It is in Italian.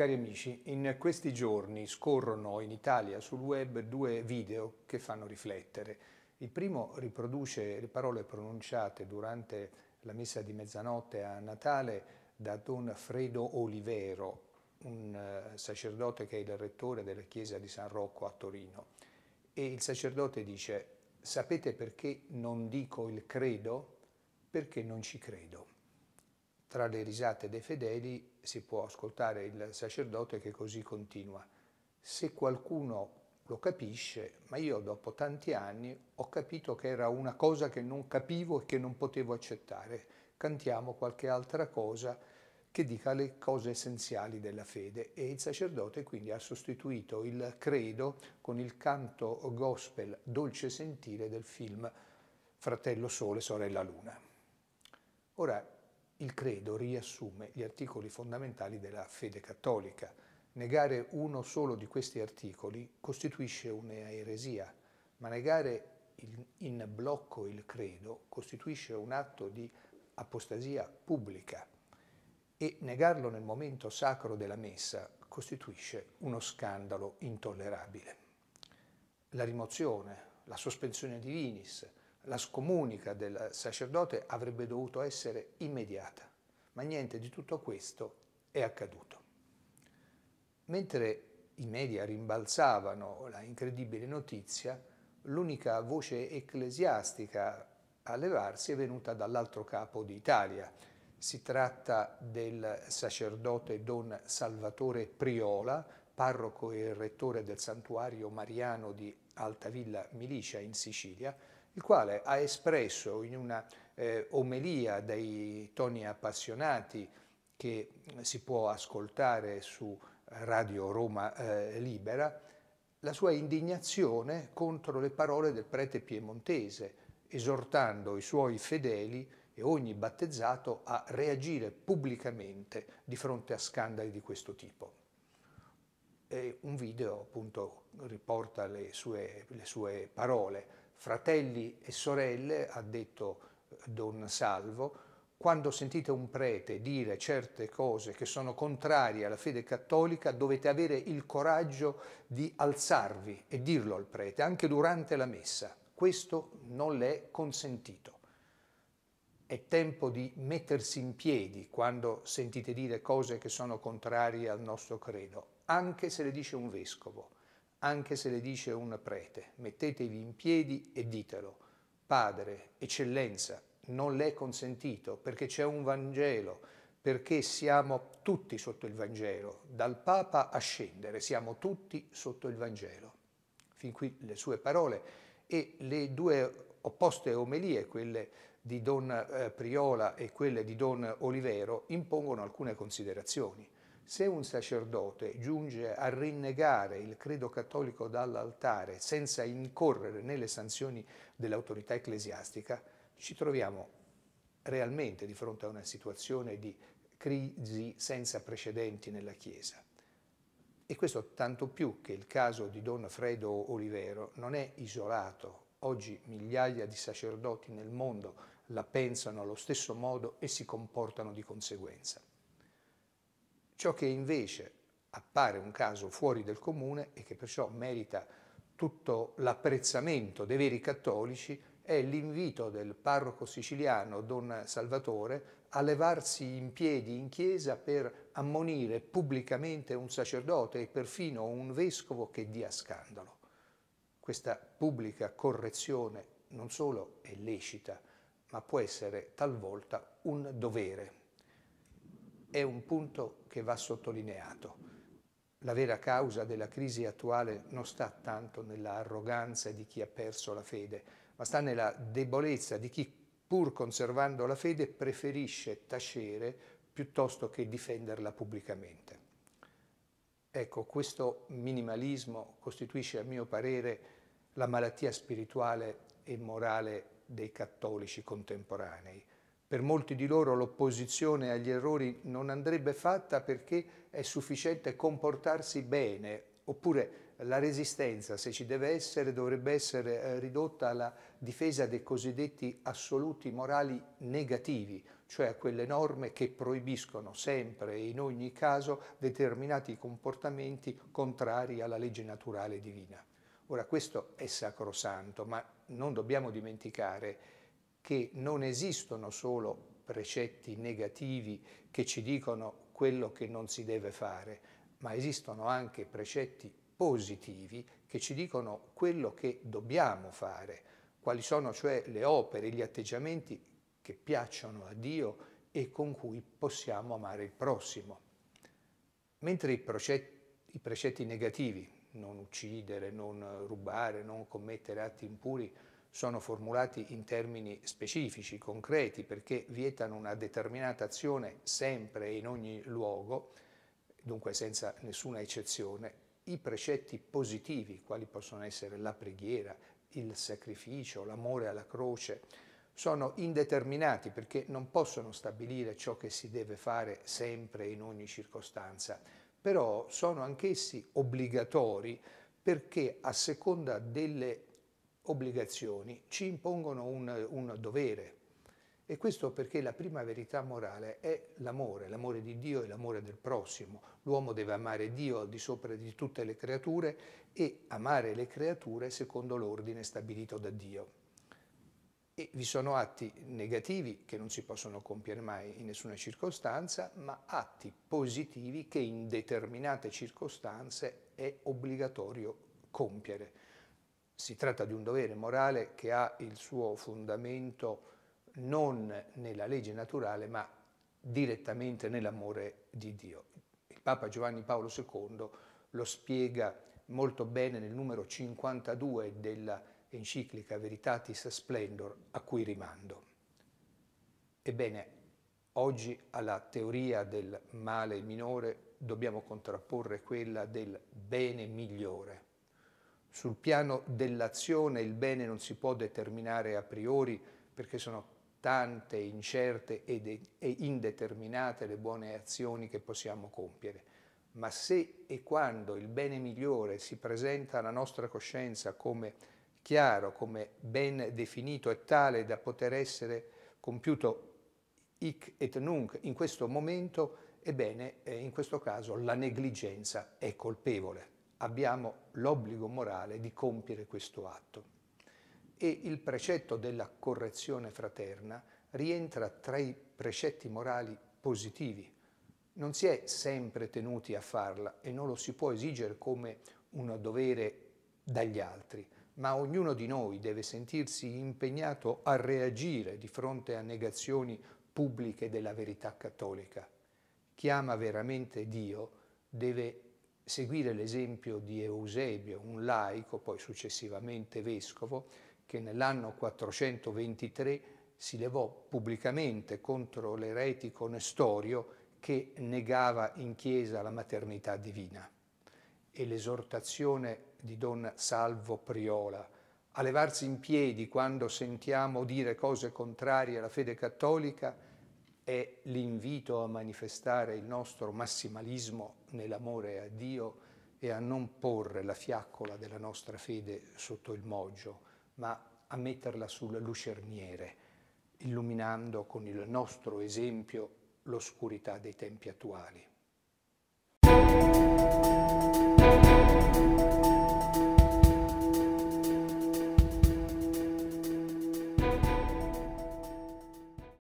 Cari amici, in questi giorni scorrono in Italia sul web due video che fanno riflettere. Il primo riproduce le parole pronunciate durante la messa di mezzanotte a Natale da Don Fredo Olivero, un eh, sacerdote che è il rettore della chiesa di San Rocco a Torino. E il sacerdote dice, sapete perché non dico il credo? Perché non ci credo. Tra le risate dei fedeli si può ascoltare il sacerdote che così continua. Se qualcuno lo capisce, ma io dopo tanti anni ho capito che era una cosa che non capivo e che non potevo accettare. Cantiamo qualche altra cosa che dica le cose essenziali della fede e il sacerdote quindi ha sostituito il credo con il canto gospel dolce sentire del film Fratello Sole, Sorella Luna. Ora, il credo riassume gli articoli fondamentali della fede cattolica. Negare uno solo di questi articoli costituisce un'eresia, ma negare in blocco il credo costituisce un atto di apostasia pubblica e negarlo nel momento sacro della messa costituisce uno scandalo intollerabile. La rimozione, la sospensione di vinis, la scomunica del sacerdote avrebbe dovuto essere immediata, ma niente di tutto questo è accaduto. Mentre i media rimbalzavano la incredibile notizia, l'unica voce ecclesiastica a levarsi è venuta dall'altro capo d'Italia. Si tratta del sacerdote Don Salvatore Priola, parroco e rettore del santuario mariano di Altavilla Milicia in Sicilia, il quale ha espresso in una eh, omelia dai toni appassionati che si può ascoltare su Radio Roma eh, Libera, la sua indignazione contro le parole del prete piemontese, esortando i suoi fedeli e ogni battezzato a reagire pubblicamente di fronte a scandali di questo tipo. E un video appunto riporta le sue, le sue parole. Fratelli e sorelle, ha detto eh, Don Salvo, quando sentite un prete dire certe cose che sono contrarie alla fede cattolica, dovete avere il coraggio di alzarvi e dirlo al prete, anche durante la messa. Questo non le è consentito. È tempo di mettersi in piedi quando sentite dire cose che sono contrarie al nostro credo, anche se le dice un vescovo anche se le dice un prete, mettetevi in piedi e ditelo, Padre, eccellenza, non l'è consentito perché c'è un Vangelo, perché siamo tutti sotto il Vangelo, dal Papa a scendere, siamo tutti sotto il Vangelo. Fin qui le sue parole e le due opposte omelie, quelle di Don eh, Priola e quelle di Don Olivero, impongono alcune considerazioni. Se un sacerdote giunge a rinnegare il credo cattolico dall'altare senza incorrere nelle sanzioni dell'autorità ecclesiastica, ci troviamo realmente di fronte a una situazione di crisi senza precedenti nella Chiesa. E questo tanto più che il caso di Don Fredo Olivero non è isolato. Oggi migliaia di sacerdoti nel mondo la pensano allo stesso modo e si comportano di conseguenza. Ciò che invece appare un caso fuori del comune e che perciò merita tutto l'apprezzamento dei veri cattolici è l'invito del parroco siciliano Don Salvatore a levarsi in piedi in chiesa per ammonire pubblicamente un sacerdote e perfino un vescovo che dia scandalo. Questa pubblica correzione non solo è lecita, ma può essere talvolta un dovere è un punto che va sottolineato. La vera causa della crisi attuale non sta tanto nell'arroganza di chi ha perso la fede, ma sta nella debolezza di chi, pur conservando la fede, preferisce tacere piuttosto che difenderla pubblicamente. Ecco, questo minimalismo costituisce, a mio parere, la malattia spirituale e morale dei cattolici contemporanei. Per molti di loro l'opposizione agli errori non andrebbe fatta perché è sufficiente comportarsi bene, oppure la resistenza, se ci deve essere, dovrebbe essere eh, ridotta alla difesa dei cosiddetti assoluti morali negativi, cioè a quelle norme che proibiscono sempre e in ogni caso determinati comportamenti contrari alla legge naturale divina. Ora questo è sacrosanto, ma non dobbiamo dimenticare che non esistono solo precetti negativi che ci dicono quello che non si deve fare, ma esistono anche precetti positivi che ci dicono quello che dobbiamo fare, quali sono cioè le opere, gli atteggiamenti che piacciono a Dio e con cui possiamo amare il prossimo. Mentre i precetti, i precetti negativi, non uccidere, non rubare, non commettere atti impuri, sono formulati in termini specifici, concreti, perché vietano una determinata azione sempre e in ogni luogo, dunque senza nessuna eccezione, i precetti positivi, quali possono essere la preghiera, il sacrificio, l'amore alla croce, sono indeterminati perché non possono stabilire ciò che si deve fare sempre e in ogni circostanza, però sono anch'essi obbligatori perché a seconda delle obbligazioni ci impongono un, un dovere. E questo perché la prima verità morale è l'amore, l'amore di Dio e l'amore del prossimo. L'uomo deve amare Dio al di sopra di tutte le creature e amare le creature secondo l'ordine stabilito da Dio. E vi sono atti negativi che non si possono compiere mai in nessuna circostanza, ma atti positivi che in determinate circostanze è obbligatorio compiere. Si tratta di un dovere morale che ha il suo fondamento non nella legge naturale, ma direttamente nell'amore di Dio. Il Papa Giovanni Paolo II lo spiega molto bene nel numero 52 della enciclica Veritatis Splendor, a cui rimando. Ebbene, oggi alla teoria del male minore dobbiamo contrapporre quella del bene migliore sul piano dell'azione il bene non si può determinare a priori perché sono tante, incerte e, indeterminate le buone azioni che possiamo compiere. Ma se e quando il bene migliore si presenta alla nostra coscienza come chiaro, come ben definito e tale da poter essere compiuto hic et nunc in questo momento, ebbene eh, in questo caso la negligenza è colpevole abbiamo l'obbligo morale di compiere questo atto. E il precetto della correzione fraterna rientra tra i precetti morali positivi. Non si è sempre tenuti a farla e non lo si può esigere come un dovere dagli altri, ma ognuno di noi deve sentirsi impegnato a reagire di fronte a negazioni pubbliche della verità cattolica. Chi ama veramente Dio deve seguire l'esempio di Eusebio, un laico, poi successivamente vescovo, che nell'anno 423 si levò pubblicamente contro l'eretico Nestorio che negava in chiesa la maternità divina e l'esortazione di Don Salvo Priola a levarsi in piedi quando sentiamo dire cose contrarie alla fede cattolica è l'invito a manifestare il nostro massimalismo nell'amore a Dio e a non porre la fiaccola della nostra fede sotto il moggio, ma a metterla sul lucerniere, illuminando con il nostro esempio l'oscurità dei tempi attuali.